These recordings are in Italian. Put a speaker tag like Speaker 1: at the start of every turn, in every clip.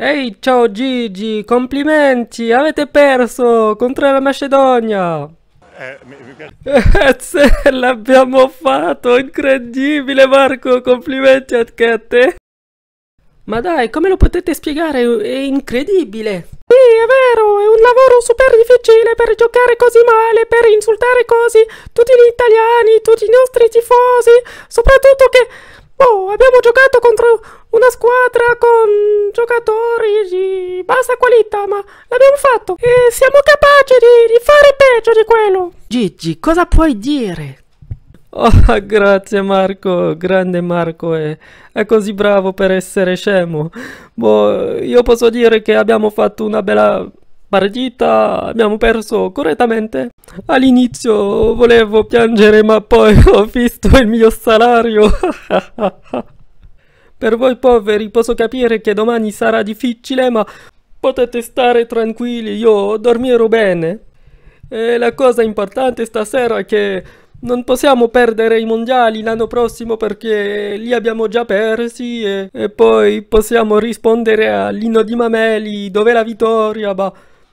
Speaker 1: Ehi, ciao Gigi, complimenti, avete perso contro la Macedonia. Eh, mi, mi eh, l'abbiamo fatto, incredibile Marco, complimenti anche a te.
Speaker 2: Ma dai, come lo potete spiegare? È incredibile. Sì, è vero, è un lavoro super difficile per giocare così male, per insultare così tutti gli italiani, tutti i nostri tifosi, soprattutto che... Oh, abbiamo giocato contro una squadra con giocatori di bassa qualità, ma l'abbiamo fatto e siamo capaci di, di fare peggio di quello.
Speaker 1: Gigi, cosa puoi dire? Oh, grazie Marco, grande Marco, è, è così bravo per essere scemo. Boh, io posso dire che abbiamo fatto una bella partita, abbiamo perso correttamente. All'inizio volevo piangere, ma poi ho visto il mio salario. Per voi poveri posso capire che domani sarà difficile, ma potete stare tranquilli, io dormirò bene. E la cosa importante stasera è che non possiamo perdere i mondiali l'anno prossimo perché li abbiamo già persi e, e poi possiamo rispondere all'inno di Mameli dove la vittoria, ma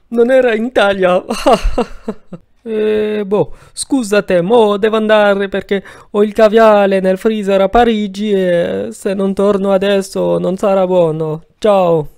Speaker 1: non era in Italia. E eh, boh, scusate, mo devo andare perché ho il caviale nel freezer a Parigi e se non torno adesso non sarà buono. Ciao!